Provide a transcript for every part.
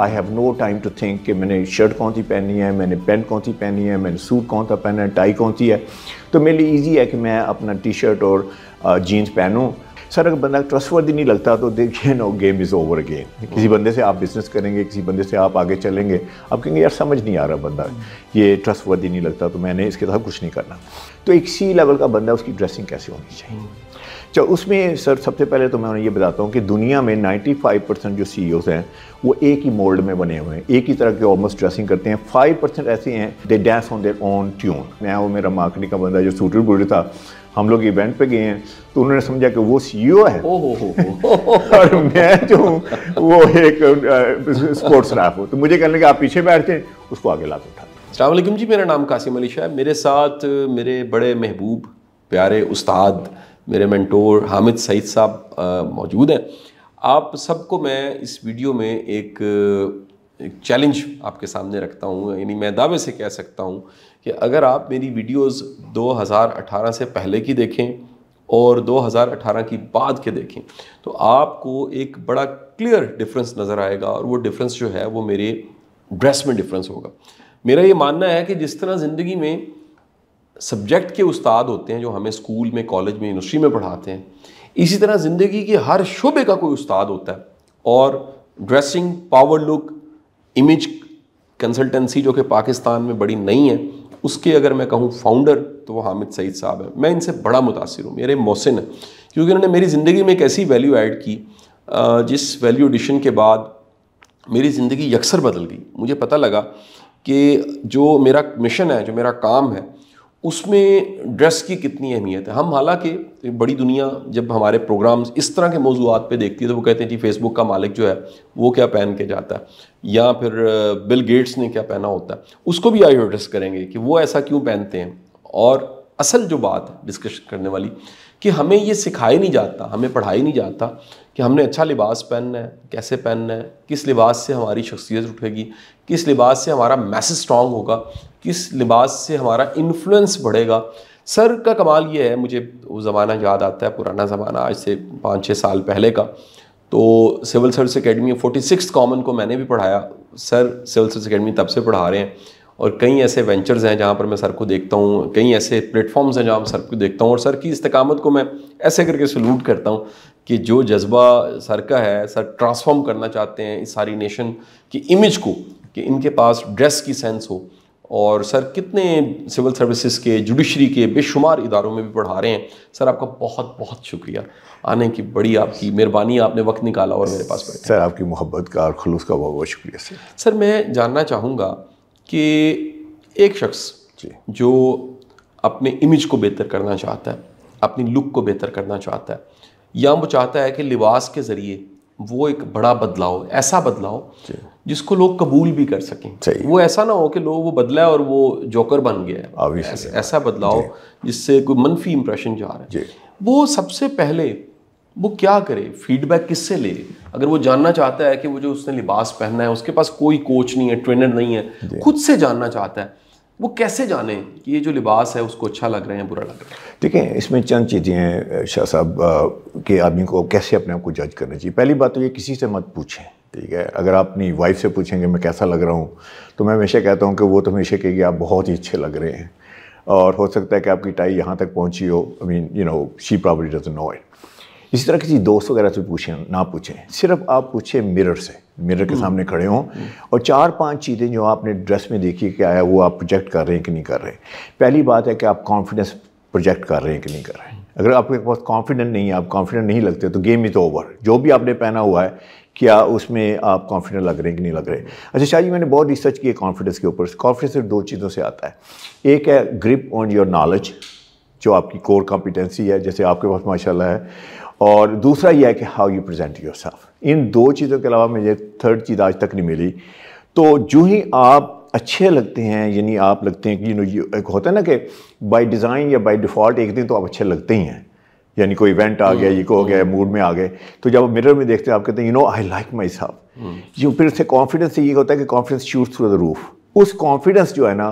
I have no time to think कि मैंने shirt कौन सी पहनी है मैंने पेंट कौन सी पहनी है मैंने सूट कौन सा पहना है टाई कौन सी है तो मेरे लिए ईजी है कि मैं अपना टी शर्ट और जीन्स पहनूँ सर अगर बंदा ट्रस्टवर्दी नहीं लगता तो देखिए no game is over game किसी बंदे से आप बिजनेस करेंगे किसी बंदे से आप आगे चलेंगे आप कहेंगे यार समझ नहीं आ रहा बंदा ये ट्रस्टवर्दी नहीं लगता तो मैंने इसके साथ कुछ नहीं करना तो एक सी लेवल का बंदा उसकी ड्रेसिंग कैसे होनी चाहिए चलो अच्छा, उसमें सर सबसे पहले तो मैं उन्हें ये बताता हूँ कि दुनिया में 95 परसेंट जो सी e हैं वो एक ही मोल्ड में बने हुए हैं एक ही तरह के ऑलमोस्ट ड्रेसिंग करते हैं फाइव परसेंट ऐसे हैं they dance on their own tune मैं वो मेरा मार्केटिंग का बंदा जो सूटर बूटर था हम लोग इवेंट पे गए हैं तो उन्होंने समझा कि वो सीईओ है ओ हो और मैं जो वो एक स्पोर्ट्स स्टाफ हूँ तो मुझे कहने के आप पीछे बैठते हैं उसको आगे ला उठा अलैक्म जी मेरा नाम कासिम अली शाह मेरे साथ मेरे बड़े महबूब प्यारे उस्ताद मेरे मेंटोर हामिद सईद साहब मौजूद हैं आप सबको मैं इस वीडियो में एक एक चैलेंज आपके सामने रखता हूँ यानी मैं दावे से कह सकता हूँ कि अगर आप मेरी वीडियोस 2018 से पहले की देखें और 2018 की बाद के देखें तो आपको एक बड़ा क्लियर डिफरेंस नज़र आएगा और वो डिफरेंस जो है वो मेरे ड्रेस में डिफरेंस होगा मेरा ये मानना है कि जिस तरह ज़िंदगी में सब्जेक्ट के उस्ताद होते हैं जो हमें स्कूल में कॉलेज में यूनिवर्सिटी में पढ़ाते हैं इसी तरह ज़िंदगी के हर शुबे का कोई उस्ताद होता है और dressing power look image consultancy जो कि पाकिस्तान में बड़ी नहीं है उसके अगर मैं कहूँ फाउंडर तो वो हामिद सईद साहब हैं मैं इनसे बड़ा मुतासर हूँ मेरे मोहसिन हैं क्योंकि उन्होंने मेरी ज़िंदगी में एक ऐसी वैल्यू ऐड की जिस वैल्यू एडिशन के बाद मेरी ज़िंदगी अक्सर बदल गई मुझे पता लगा कि जो मेरा मिशन है जो मेरा काम है उसमें ड्रेस की कितनी अहमियत है हम हालांकि बड़ी दुनिया जब हमारे प्रोग्राम्स इस तरह के मौजूद पे देखती है तो वो कहते हैं जी फेसबुक का मालिक जो है वो क्या पहन के जाता है या फिर बिल गेट्स ने क्या पहना होता है उसको भी आई एड्रेस करेंगे कि वो ऐसा क्यों पहनते हैं और असल जो बात डिस्कशन करने वाली कि हमें ये सिखाया नहीं जाता हमें पढ़ाया नहीं जाता कि हमने अच्छा लिबास पहनना है कैसे पहनना है किस लिबास से हमारी शख्सियत उठेगी किस लिबास से हमारा मैसेज स्ट्रॉन्ग होगा किस लिबास से हमारा इन्फ्लुएंस बढ़ेगा सर का कमाल ये है मुझे वो ज़माना याद आता है पुराना ज़माना आज से पाँच छः साल पहले का तो civil service academy forty six common को मैंने भी पढ़ाया सर सिविल सर्विस अकेडमी तब से पढ़ा रहे हैं और कई ऐसे वेंचर्स हैं जहाँ पर मैं सर को देखता हूँ कई ऐसे प्लेटफॉर्म्स हैं जहाँ पर सर को देखता हूँ और सर की इस्तकामत को मैं ऐसे करके सलूट करता हूँ कि जो जज्बा सर का है सर ट्रांसफॉर्म करना चाहते हैं इस सारी नेशन की इमेज को कि इनके पास ड्रेस की सेंस हो और सर कितने सिविल सर्विसेज के जुडिशरी के बेशुमार इदारों में भी पढ़ा रहे हैं सर आपका बहुत बहुत शुक्रिया आने की बड़ी आपकी मेहरबानी आपने वक्त निकाला और मेरे पास सर आपकी मोहब्बत का और खलूस का बहुत बहुत शुक्रिया सर सर मैं जानना चाहूँगा कि एक शख्स जो अपने इमेज को बेहतर करना चाहता है अपनी लुक को बेहतर करना चाहता है या वो चाहता है कि लिबास के ज़रिए वो एक बड़ा बदलाव ऐसा बदलाव जिसको लोग कबूल भी कर सकें वो ऐसा ना हो कि लोग वो बदला है और वो जोकर बन गया है ऐसा बदलाव जिससे कोई मनफी इम्प्रेशन जा रहा है वो सबसे पहले वो क्या करे फीडबैक किससे ले अगर वो जानना चाहता है कि वो जो उसने लिबास पहनना है उसके पास कोई कोच नहीं है ट्रेनर नहीं है खुद से जानना चाहता है वो कैसे जाने कि ये जो लिबास है उसको अच्छा लग रहा है बुरा लग रहा है ठीक है इसमें चंद चीज़ें हैं शाह साहब के आदमी को कैसे अपने आप को जज करना चाहिए पहली बात तो ये किसी से मत पूछें ठीक है अगर आप अपनी वाइफ से पूछेंगे मैं कैसा लग रहा हूँ तो मैं हमेशा कहता हूँ कि वो तो हमेशा कहेगी आप बहुत ही अच्छे लग रहे हैं और हो सकता है कि आपकी टाई यहाँ तक पहुँची हो I mean you know she probably does know it इसी तरह किसी दोस्त वगैरह से पूछें ना पूछें सिर्फ आप पूछें मिरर से मिरर के हम्म। सामने खड़े हों और चार पांच चीज़ें जो आपने ड्रेस में देखी क्या है वो आप प्रोजेक्ट कर रहे हैं कि नहीं कर रहे पहली बात है कि आप कॉन्फिडेंस प्रोजेक्ट कर रहे हैं कि नहीं कर रहे अगर आपके पास कॉन्फिडेंट नहीं है आप कॉन्फिडेंट नहीं लगते तो गेम इज़ ओवर जो भी आपने पहना हुआ है क्या उसमें आप कॉन्फिडेंट लग रहे हैं कि नहीं लग रहे अच्छा शाह जी मैंने बहुत रिसर्च की है कॉन्फिडेंस के ऊपर कॉन्फिडेंस सिर्फ दो चीज़ों से आता है एक है ग्रिप ऑन योर नॉलेज जो आपकी कोर कॉम्पिटेंसी है जैसे आपके पास माशाल्लाह है और दूसरा यह है कि how you present yourself इन दो चीज़ों के अलावा मुझे थर्ड चीज़ आज तक नहीं मिली तो जो ही आप अच्छे लगते हैं यानी आप लगते हैं कि यू नो एक होता है ना कि बाय डिज़ाइन या बाय डिफ़ॉल्ट एक दिन तो आप अच्छे लगते ही हैं यानी कोई इवेंट आ गया हम्म, ये को हो गया मूड हम्म। में आ गए तो जब आप मिरर में देखते हैं आप कहते हैं you know I like myself फिर उससे कॉन्फिडेंस से ये होता है कि confidence shoot through the roof उस कॉन्फिडेंस जो है ना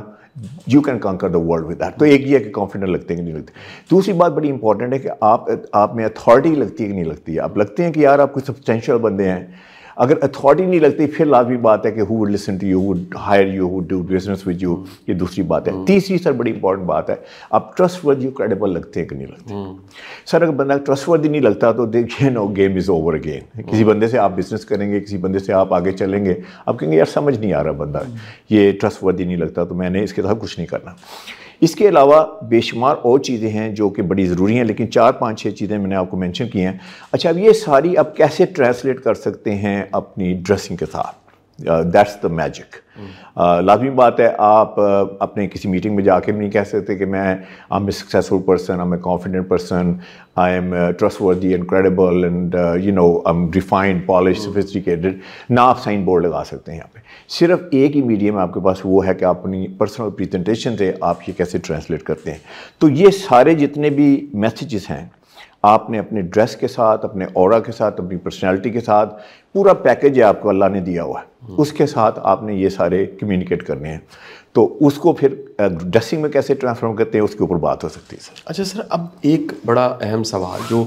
you can conquer the world with that तो एक ये कि कॉन्फिडेंट लगते हैं कि नहीं लगते दूसरी बात बड़ी इंपॉर्टेंट है कि आप आप में अथॉरिटी लगती है कि नहीं लगती है आप लगते हैं कि यार आप कुछ सब्सटेंशियल बंदे हैं अगर अथॉरिटी नहीं लगती फिर लाजमी बात है कि who would listen to you would hire you who do business with you ये दूसरी बात है हम्म। तीसरी सर बड़ी इंपॉर्टेंट बात है आप ट्रस्ट वर्दी क्रेडिबल लगते हैं कि नहीं लगते सर हम्म। अगर बंदा ट्रस्ट वर्दी नहीं लगता तो देखिए no game is over again किसी बंदे से आप बिजनेस करेंगे किसी बंदे से आप आगे चलेंगे आप कहेंगे यार समझ नहीं आ रहा बंदा ये ट्रस्ट वर्दी नहीं लगता तो मैंने इसके साथ कुछ नहीं करना इसके अलावा बेशुमार और चीज़ें हैं जो कि बड़ी ज़रूरी हैं लेकिन चार पाँच छः चीज़ें मैंने आपको मैंशन की हैं अच्छा अब ये सारी आप कैसे ट्रांसलेट कर सकते हैं अपनी ड्रेसिंग के साथ दैट्स द मैजिक लाजमी बात है आप uh, अपने किसी मीटिंग में जाके भी नहीं कह सकते कि मैं I am a successful person I am a confident person I am trustworthy and credible and you know I am refined polished sophisticated ना आप साइन बोर्ड लगा सकते हैं यहाँ पे सिर्फ एक ही मीडियम आपके पास वो है कि आप अपनी पर्सनल प्रेजेंटेशन से आप ये कैसे ट्रांसलेट करते हैं तो ये सारे जितने भी मैसेजेस हैं आपने अपने ड्रेस के साथ अपने और के साथ अपनी पर्सनैलिटी के साथ पूरा पैकेज है आपको अल्लाह ने दिया हुआ है हम्म। उसके साथ आपने ये सारे कम्युनिकेट करने हैं तो उसको फिर ड्रेसिंग में कैसे ट्रांसफॉर्म करते हैं उसके ऊपर बात हो सकती है सर अच्छा सर अब एक बड़ा अहम सवाल जो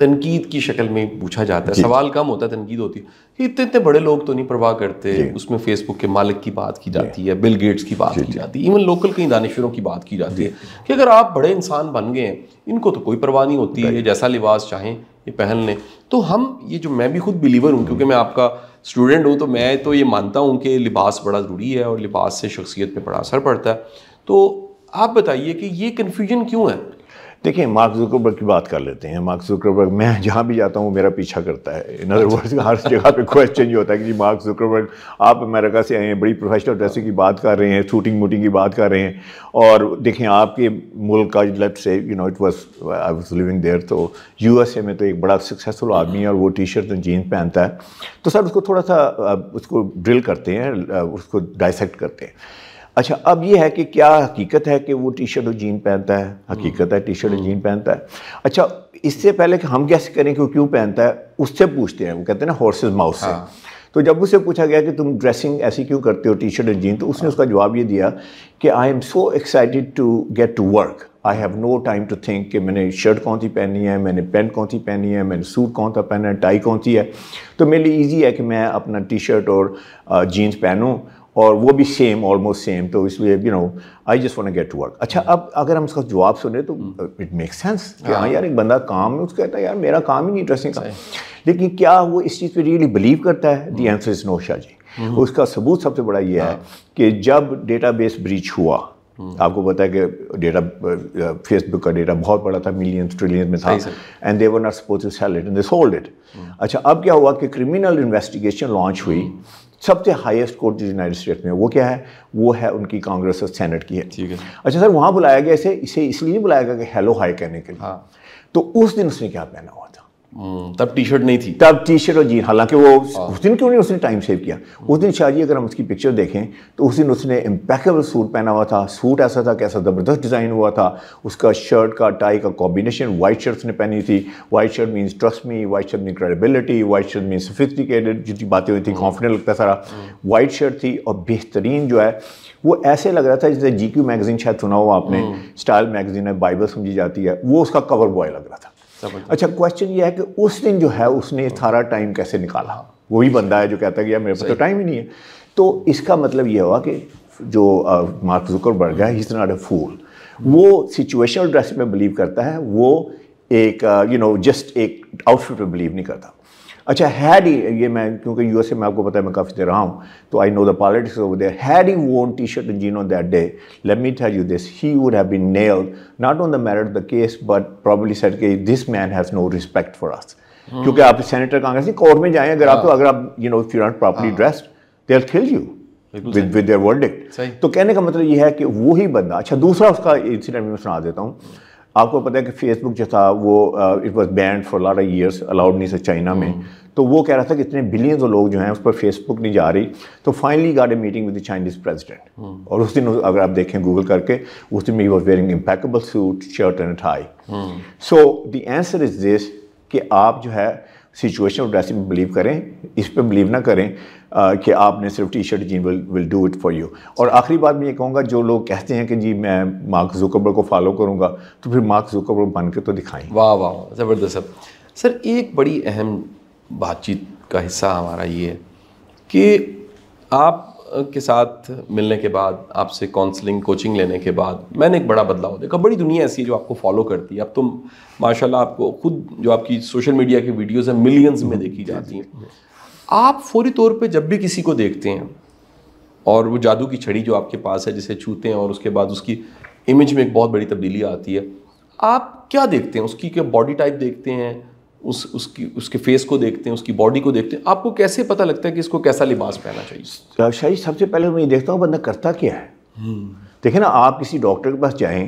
तनकीद की शक्ल में पूछा जाता है सवाल कम होता है तनकीद होती है इतने इतने बड़े लोग तो नहीं परवाह करते उसमें फेसबुक के मालिक की बात की जाती है बिल गेट्स की बात की जाती है इवन लोकल कई दानश्वरों की बात की जाती है कि अगर आप बड़े इंसान बन गए हैं इनको तो कोई परवाह नहीं होती है जैसा लिबास चाहें ये पहन लें तो हम ये जो मैं भी खुद बिलीवर हूँ क्योंकि मैं आपका स्टूडेंट हूँ तो मैं तो ये मानता हूँ कि लिबास बड़ा ज़रूरी है और लिबास से शख्सियत पर बड़ा असर पड़ता है तो आप बताइए कि ये कन्फ्यूजन क्यों है देखिए मार्क जुकरबर्ग की बात कर लेते हैं मार्क जुकरबर्ग मैं जहाँ भी जाता हूँ मेरा पीछा करता है इन अदर वर्ड्स हर जगह पे क्वेश्चन ये होता है कि जी मार्क जुकरबर्ग आप अमेरिका से आए हैं बड़ी प्रोफेशनल ड्रेसिंग की बात कर रहे हैं शूटिंग वूटिंग की बात कर रहे हैं और देखें आपके मुल्क का लेट से you know it was I was living there तो यू एस ए में तो एक बड़ा सक्सेसफुल आदमी है और वो टी शर्ट और जीन्स पहनता है तो सर उसको थोड़ा सा उसको ड्रिल करते हैं उसको डायसेक्ट करते हैं अच्छा अब ये है कि क्या हकीकत है कि वो टी शर्ट और जीन पहनता है हकीकत है टी शर्ट और जीन हम्म। पहनता है अच्छा इससे पहले कि हम कैसे करें कि वो क्यों पहनता है उससे पूछते हैं वो कहते हैं ना हॉर्सेज माउस से हाँ। तो जब उससे पूछा गया कि तुम ड्रेसिंग ऐसी क्यों करते हो टी शर्ट और जीन तो उसने हाँ। उसका जवाब ये दिया कि I am so excited to get to work I have no time to think कि मैंने शर्ट कौन सी पहनी है मैंने पेंट कौन सी पहनी है मैंने सूट कौन सा पहना है टाई कौन सी है तो मेरे लिए ईजी है कि मैं अपना टी शर्ट और जीन्स uh, पहनूँ और वो भी सेम ऑलमोस्ट सेम तो इसलिए you know I just want get to work अच्छा अब अगर हम उसका जवाब सुने तो इट मेक सेंस कि हाँ।, हाँ यार एक बंदा काम में उसको कहता है यार मेरा काम ही नहीं इंटरेस्टिंग का लेकिन क्या वो इस चीज़ पे रियली बिलीव करता है the answer is no Shah ji हम्म। उसका सबूत सबसे बड़ा ये है हाँ। कि जब डेटा ब्रीच हुआ हम्म। आपको पता है कि डेटा फेसबुक uh, का डेटा बहुत बड़ा था मिलियंस ट्रिलियंस में था and they were not suppose to sell it and they sold it अच्छा अब क्या हुआ कि क्रिमिनल इन्वेस्टिगेशन लॉन्च हुई हम्म। सबसे हाईएस्ट कोर्ट जो यूनाइटेड स्टेट्स में वो क्या है वो है उनकी कांग्रेस और सेनेट की है ठीक है अच्छा सर वहाँ बुलाया गया इसे इसे इसलिए बुलाया गया कि हेलो हाई कहने के लिए हाँ। तो उस दिन उसने क्या पहना हुआ था हम्म, तब टी शर्ट नहीं थी तब टी शर्ट और जीन हालांकि वो हाँ। उस दिन क्यों नहीं उसने टाइम सेव किया उस दिन शाहजी अगर हम उसकी पिक्चर देखें तो उस दिन उसने इम्पैकेबल सूट पहना हुआ था सूट ऐसा था कि ऐसा ज़बरदस्त डिज़ाइन हुआ था उसका शर्ट का टाई का कॉम्बिनेशन वाइट शर्ट उसने पहनी थी white shirt means trust me white shirt mean credibility white shirt mean sophisticated जितनी बातें हुई थी कॉन्फिडेंट हाँ। लगता सारा वाइट हाँ। शर्ट थी और बेहतरीन जो है वो ऐसे लग रहा था जैसे जी क्यू मैगजीन शायद सुना हुआ आपने स्टाइल मैगजीन है बाइबल समझी जाती है वो उसका कवर बॉय लग रहा था अच्छा क्वेश्चन ये है कि उस दिन जो है उसने सारा टाइम कैसे निकाला वही बंदा है जो कहता है कि यार मेरे पास तो टाइम ही नहीं है तो इसका मतलब ये हुआ कि जो मार्क गया है इज नॉट ए फूल वो सिचुएशनल ड्रेस में बिलीव करता है वो एक यू नो जस्ट एक आउटफिट में बिलीव नहीं करता अच्छा हैड ही ये मैं क्योंकि यूएसए में आपको पता है मैं काफ़ी देर रहा हूँ तो I know the politics over there had he won T shirt in jean on that day let me tell you this he would have been nailed not on the merit the case but probably set के this man has no respect for us क्योंकि आप senator Congress नहीं court में जाएं अगर आप तो अगर आप you know you not properly dressed they are till you with with there तो कहने का मतलब ये है कि वो ही बंदा अच्छा दूसरा उसका इंसिडेंट मैं सुना देता हूँ hmm। आपको पता है कि फेसबुक जो था वो it was banned for lot of years allowed नहीं था चाइना में hmm. तो वो कह रहा था कि इतने बिलियन जो लोग जो हैं उस पर फेसबुक नहीं जा रही तो finally got a meeting with the Chinese president और उस दिन अगर आप देखें गूगल करके उस दिन ही was wearing impeccable suit shirt and high so the answer is this कि आप जो है सिचुएशन और ड्रेसिंग में बिलीव करें इस पर बिलीव ना करें आ, कि आपने सिर्फ T shirt jean will will do it for you और आखिरी बात मैं ये कहूँगा जो लोग कहते हैं कि जी मैं मार्क जुकबर को फॉलो करूँगा तो फिर मार्क जुकबर बन के तो दिखाएं वाह वाह ज़बरदस्त सर सर एक बड़ी अहम बातचीत का हिस्सा हमारा ये है कि आप के साथ मिलने के बाद आपसे काउंसलिंग कोचिंग लेने के बाद मैंने एक बड़ा बदलाव देखा बड़ी दुनिया ऐसी है जो आपको फॉलो करती है अब तो माशाल्लाह आपको खुद जो आपकी सोशल मीडिया की वीडियोस हैं मिलियंस में देखी जाती हैं आप फौरी तौर पे जब भी किसी को देखते हैं और वो जादू की छड़ी जो आपके पास है जिसे छूते हैं और उसके बाद उसकी इमेज में एक बहुत बड़ी तब्दीली आती है आप क्या देखते हैं उसकी क्या बॉडी टाइप देखते हैं उस उसकी उसके फेस को देखते हैं उसकी बॉडी को देखते हैं आपको कैसे पता लगता है कि इसको कैसा लिबास पहनना चाहिए शाही सबसे पहले मैं ये देखता हूँ बंदा करता क्या है हम्म। देखिए ना आप किसी डॉक्टर के पास जाएँ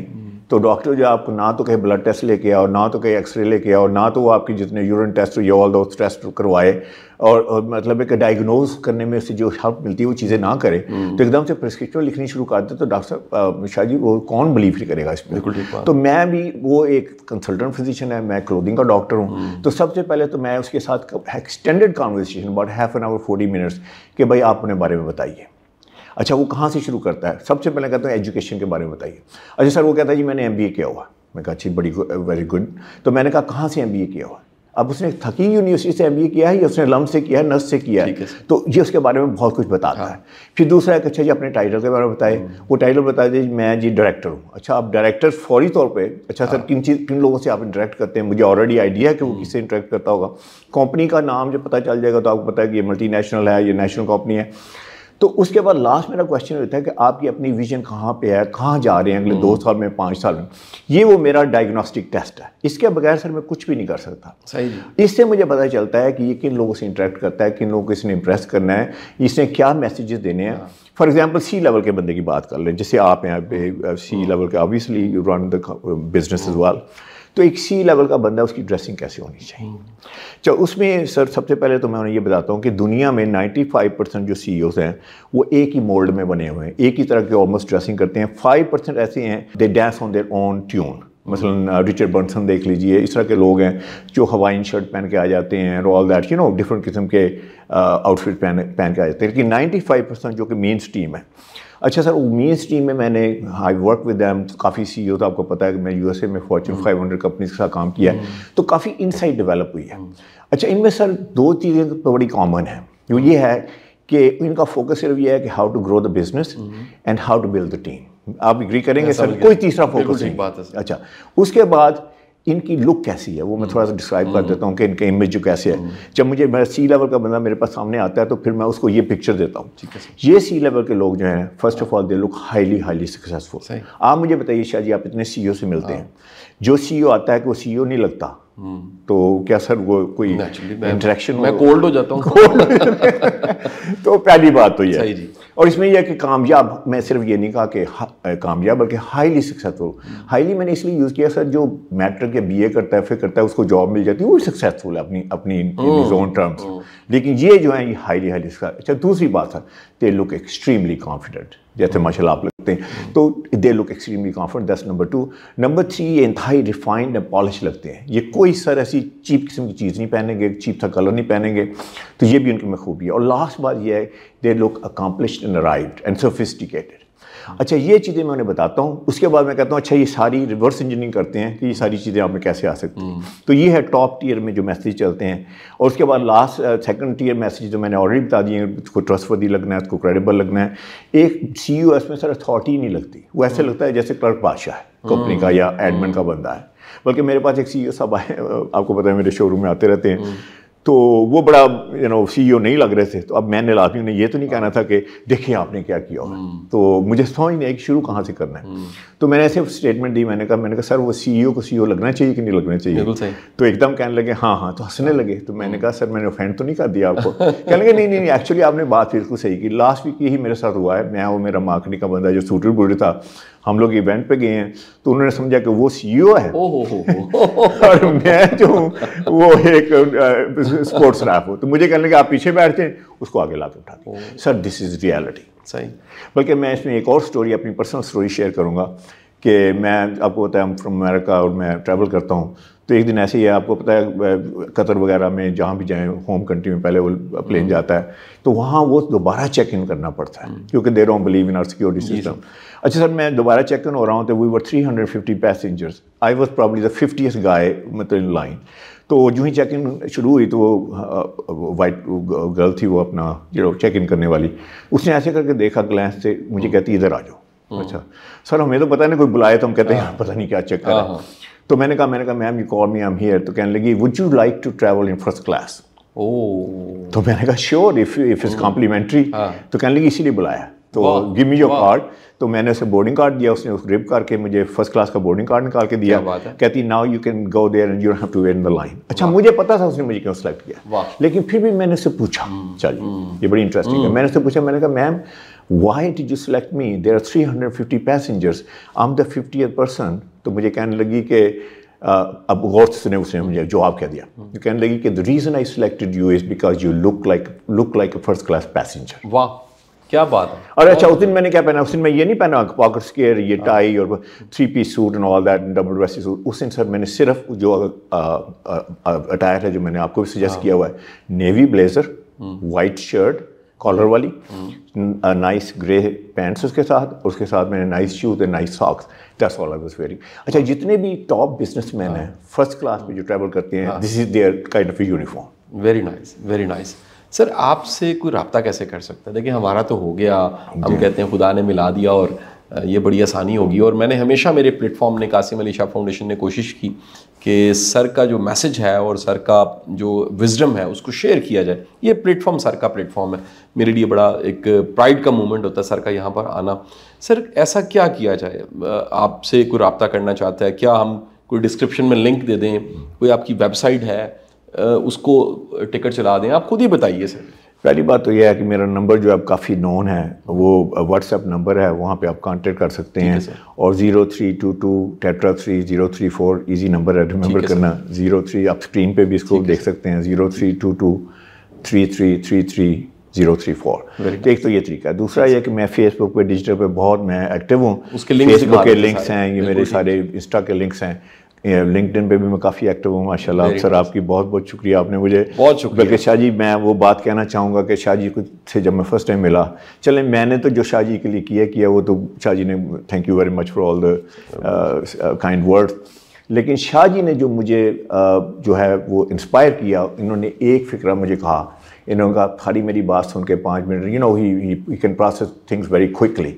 तो डॉक्टर जो आपको ना तो कहीं ब्लड टेस्ट लेके आओ ना तो कहीं एक्सरे लेके आओ ना तो वो आपकी जितने यूरिन टेस्ट या ऑल दो टेस्ट करवाए और, और मतलब एक डायग्नोज करने में उससे जो हेल्प मिलती है वो चीज़ें ना करें हम्म। तो एकदम से प्रिस्क्रिप्शन लिखनी शुरू कर दे तो डॉक्टर साहब शाह जी वो कौन बिलीव करेगा इसमें बिल्कुल तो मैं भी वो एक कंसल्टेंट फिजिशियन है मैं क्लोथिंग का डॉक्टर हूँ हम्म। तो सबसे पहले तो मैं उसके साथ extended conversation about half an hour forty minutes कि भाई आप अपने बारे में बताइए अच्छा वो कहाँ से शुरू करता है सबसे पहले कहता हूँ एजुकेशन के बारे में बताइए अच्छा सर वो कहता है जी मैंने एम किया हुआ मैं कहा अच्छी बड़ी वेरी गुड तो मैंने कहा कहाँ से एम किया हुआ अब उसने थकी यूनिवर्सिटी से एम किया है या उसने लम से किया है नर्स से किया है तो ये उसके बारे में बहुत कुछ बताता हाँ। है फिर दूसरा एक अच्छा जी अपने टाइटल के बारे में बताए हम्म। वो टाइटल बता जी मैं जी डायरेक्टर हूँ अच्छा आप डायरेक्टर फौरी तौर पे अच्छा हाँ। सर किन चीज़ किन लोगों से आप इंटरेक्ट करते हैं मुझे ऑलरेडी आइडिया है कि वो हम्म। किससे इंटरेक्ट करता होगा कंपनी का नाम जब पता चल जाएगा तो आपको पता है कि ये मल्टी है ये नेशनल कंपनी है तो उसके बाद लास्ट मेरा क्वेश्चन होता है कि आपकी अपनी विजन कहाँ पे है कहाँ जा रहे हैं अगले दो हम्म। साल में पाँच साल में ये वो मेरा डायग्नोस्टिक टेस्ट है इसके बगैर सर मैं कुछ भी नहीं कर सकता सही इससे मुझे पता चलता है कि ये किन लोगों से इंटरेक्ट करता है किन लोगों को इसने इम्प्रेस करना है इसने क्या मैसेजेस देने हैं फॉर एग्जाम्पल सी लेवल के बंदे की बात कर लें जैसे आप पे सी लेवल के obviously run the business is वाल तो एक सी लेवल का बंदा उसकी ड्रेसिंग कैसे होनी चाहिए चलो अच्छा, उसमें सर सबसे पहले तो मैं उन्हें ये बताता हूँ कि दुनिया में 95 परसेंट जो सी e हैं वो एक ही मोल्ड में बने हुए हैं एक ही तरह के ऑलमोस्ट ड्रेसिंग करते हैं फाइव परसेंट ऐसे हैं they dance on their own tune मसलन रिचर्ड बर्नसन देख लीजिए इस तरह के लोग हैं जो हवाइन शर्ट पहन के आ जाते हैं और all that you know different किस्म के आउटफिट uh, पहन पहन के आ जाते हैं लेकिन 95 परसेंट जो कि मेन्स टीम है अच्छा सर वो मेन्स टीम में मैंने आई वर्क विद दैम काफ़ी सी ओ तो आपको पता है कि मैं यू एस ए में फॉर्चून फाइव हंड्रेड कंपनीज के साथ काम किया है हम्म। तो काफ़ी इनसाइट डेवलप हुई है हम्म। अच्छा इनमें सर दो चीज़ें तो बड़ी कॉमन है जो ये है कि इनका फोकस सिर्फ ये है कि how to grow the business and how to build the team आप एग्री करेंगे सर कोई तीसरा फोकस नहीं बात है अच्छा उसके बाद इनकी लुक कैसी है वो मैं हम्म। थोड़ा सा डिस्क्राइब कर हम्म। देता हूँ कि इनके इमेज जो कैसे है हम्म। जब मुझे मेरा सी लेवल का बंदा मेरे पास सामने आता है तो फिर मैं उसको ये पिक्चर देता हूँ ये सी लेवल के लोग जो हैं first of all they look highly highly successful आप मुझे बताइए शाह जी आप इतने सी e से मिलते हाँ। हैं जो सी e आता है कि तो वो सी e नहीं लगता तो क्या सर वो कोई इंटरेक्शन मैं, कोल्ड हो जाता हूँ तो पहली बात तो ये और इसमें यह कि कामयाब मैं सिर्फ ये नहीं कहा कि कामयाब बल्कि हाईली सक्सेसफुल हाईली मैंने इसलिए यूज़ किया सर जो मैट्रिक या बीए करता है फिर करता है उसको जॉब मिल जाती है वो सक्सेसफुल है अपनी अपनी जोन टर्म्स लेकिन ये जो है ये हाईली हाईली अच्छा दूसरी बात sir they look extremely confident जैसे माशाला आप लगते हैं तो दे लुक एक्सट्रीमली कॉन्फर्ट दस नंबर टू नंबर थ्री ये इंतहाई रिफाइंड एंड पॉलिश लगते हैं ये कोई सर ऐसी चीप किस्म की चीज़ नहीं पहनेंगे चीप था कलर नहीं पहनेंगे तो ये भी उनकी में खूबी है और लास्ट बात यह है they look accomplish and arrived and sophisticated हाँ। अच्छा ये चीज़ें मैं उन्हें बताता हूँ उसके बाद मैं कहता हूँ अच्छा ये सारी रिवर्स इंजीनियरिंग करते हैं कि ये सारी चीज़ें आप में कैसे आ सकती हैं हम्म। तो ये है टॉप टीयर में जो मैसेज चलते हैं और उसके बाद लास्ट सेकंड टीयर मैसेज जो मैंने ऑलरेडी बता दिए हैं उसको ट्रस्टवर्दी लगना है उसको क्रेडिबल लगना है एक सी में सर अथॉरिटी नहीं लगती वो ऐसे हम्म। लगता है जैसे क्लर्क बादशाह है कंपनी का हम्म। या एडमिन का बंदा है बल्कि मेरे पास एक सी साहब आए आपको पता है मेरे शोरूम में आते रहते हैं तो वो बड़ा यू नो सीईओ नहीं लग रहे थे तो अब मैंने लाजमी उन्हें ये तो नहीं कहना था कि देखिए आपने क्या किया हम्म। तो मुझे समझ नहीं आई कि शुरू कहाँ से करना है हम्म। तो मैंने ऐसे स्टेटमेंट दी मैंने कहा मैंने कहा सर वो सीईओ को सीईओ लगना चाहिए कि नहीं लगना चाहिए तो एकदम कहने लगे हाँ हाँ तो हंसने लगे तो मैंने हम्म। कहा सर मैंने ऑफेंड तो नहीं कर दिया आपको कहने लगे नहीं नहीं एक्चुअली आपने बात बिल्कुल सही की लास्ट वीक यही मेरे साथ हुआ है मैं वो मेरा मार्केटिंग का बंदा जो सूटर बूढ़ था हम लोग इवेंट पे गए हैं तो उन्होंने समझा कि वो सीईओ है और मैं जो हूँ वो एक स्पोर्ट्स स्टाफ हूँ तो मुझे कहने लगे आप पीछे बैठते हैं उसको आगे ला के उठाते सर दिस इज रियलिटी सही बल्कि मैं इसमें एक और स्टोरी अपनी पर्सनल स्टोरी शेयर करूँगा कि मैं आपको पता है फ्रॉम अमेरिका और मैं ट्रैवल करता हूँ तो एक दिन ऐसे ही है आपको पता है कतर वगैरह में जहाँ भी जाएँ होम कंट्री में पहले वो प्लेन हम्म। जाता है तो वहाँ वो दोबारा चेक इन करना पड़ता है हम्म। क्योंकि they don't believe in our security system अच्छा सर मैं दोबारा चेक इन हो रहा हूँ तो we were three hundred fifty passengers I was probably the fiftieth guy मतलब इन लाइन तो जो ही चेक इन शुरू हुई तो वो वाइट गर्ल थी वो अपना जो चेक इन करने वाली उसने ऐसे करके देखा ग्लैंस से मुझे कहती इधर आ जाओ हम्म। अच्छा सर हमें तो पता नहीं कोई बुलाया तो हम कहते हैं हाँ। पता नहीं क्या चेक कर हाँ, हाँ। तो मैंने कहा मैंने कहा ma'am you call me am here तो कहने लगी would you like to travel in first class तो मैंने कहा sure if if is complimentary तो कहने लगी इसीलिए बुलाया तो गिव मी योर कार्ड तो मैंने उसे बोर्डिंग कार्ड दिया उसने उस ग्रिप करके मुझे फर्स्ट क्लास का बोर्डिंग कार्ड निकाल के दिया कहती now you can go there and you have to wait the line अच्छा मुझे पता था उसने मुझे क्यों सेलेक्ट किया लेकिन फिर भी मैंने उससे पूछा हम्म, चलिए हम्म। ये बड़ी इंटरेस्टिंग है हम्म। मैंने उससे पूछा मैंने कहा ma'am why did you select me there are three hundred fifty passengers am the fifty person तो मुझे कहने लगी कि Uh, अब गौर से सुने उसने मुझे जवाब कह दिया तो कहने लगी कि the reason I selected you is because you look like look like a first class passenger वाह क्या बात है और अच्छा उस दिन मैंने क्या पहना उस दिन मैं ये नहीं पहना पॉकेट स्केयर ये टाई हाँ। और three piece suit and all that double dressy suit उस दिन सर मैंने सिर्फ जो अटायर है जो मैंने आपको भी सजेस्ट हाँ। किया हुआ है navy blazer white shirt collar वाली नाइस ग्रे पैंट्स उसके साथ उसके साथ मैंने nice shoes and nice socks this all I was wearing अच्छा जितने भी टॉप बिजनेसमैन हाँ। हैं फर्स्ट क्लास में जो ट्रैवल करते हैं this is their kind of uniform very nice very nice sir आपसे कोई रबता कैसे कर सकता है देखिए हमारा तो हो गया हम कहते हैं खुदा ने मिला दिया और ये बड़ी आसानी होगी और मैंने हमेशा मेरे प्लेटफॉर्म ने कासिम अली शाह फाउंडेशन ने कोशिश की कि सर का जो मैसेज है और सर का जो विजडम है उसको शेयर किया जाए ये प्लेटफॉर्म सर का प्लेटफॉर्म है मेरे लिए बड़ा एक प्राइड का मोमेंट होता है सर का यहाँ पर आना सर ऐसा क्या किया जाए आपसे कोई रबता करना चाहता है क्या हम कोई डिस्क्रिप्शन में लिंक दे दें कोई आपकी वेबसाइट है उसको टिकट चला दें आप खुद ही बताइए सर पहली बात तो यह है कि मेरा नंबर जो अब काफ़ी नॉन है वो व्हाट्सएप नंबर है वहाँ पे आप कांटेक्ट कर सकते हैं है और ज़ीरो थ्री टू टू टेट्रा three zero three four easy number है रिमेंबर करना ज़ीरो थ्री आप स्क्रीन पे भी इसको देख सकते हैं zero three two two three three three three zero three four एक तो ये तरीका है दूसरा ये कि मैं फेसबुक पे डिजिटल पे बहुत मैं एक्टिव हूँ फेसबुक के लिंक्स हैं ये मेरे सारे इंस्टा के लिंक्स हैं लिंकडिन पे भी मैं काफ़ी एक्टिव हूँ माशाल्लाह सर आपकी बहुत बहुत शुक्रिया आपने मुझे बहुत शुक्रिया बल्कि शाह जी मैं वो बात कहना चाहूँगा कि शाह जी को से जब मैं फर्स्ट टाइम मिला चले मैंने तो जो शाह जी के लिए किया किया वो तो शाह जी ने thank you very much for all the kind word लेकिन शाह जी ने जो मुझे uh, जो है वो इंस्पायर किया इन्होंने एक फ़िक्रा मुझे कहा इन्होंने कहा खाली मेरी बात सुन के पाँच minute you know he can process things very quickly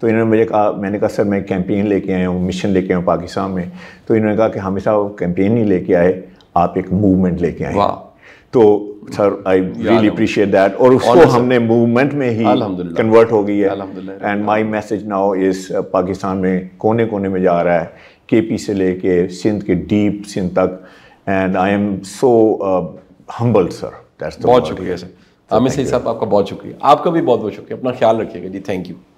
तो इन्होंने मुझे कहा मैंने कहा सर मैं कैंपेन लेके आया हूँ मिशन लेके आया हूँ पाकिस्तान में तो इन्होंने कहा कि हमेशा वो कैंपेन नहीं लेके आए आप एक मूवमेंट लेके आए तो sir I really appreciate that और उसको हमने मूवमेंट में ही कन्वर्ट हो गई है एंड माई मैसेज नाउ इस पाकिस्तान में कोने कोने में जा रहा है के पी से लेके सिंध के डीप सिंध तक and I am so humble sir that's बहुत शुक्रिया सर हमें सही साहब आपका बहुत शुक्रिया आपका भी बहुत बहुत शुक्रिया अपना ख्याल रखिएगा जी थैंक यू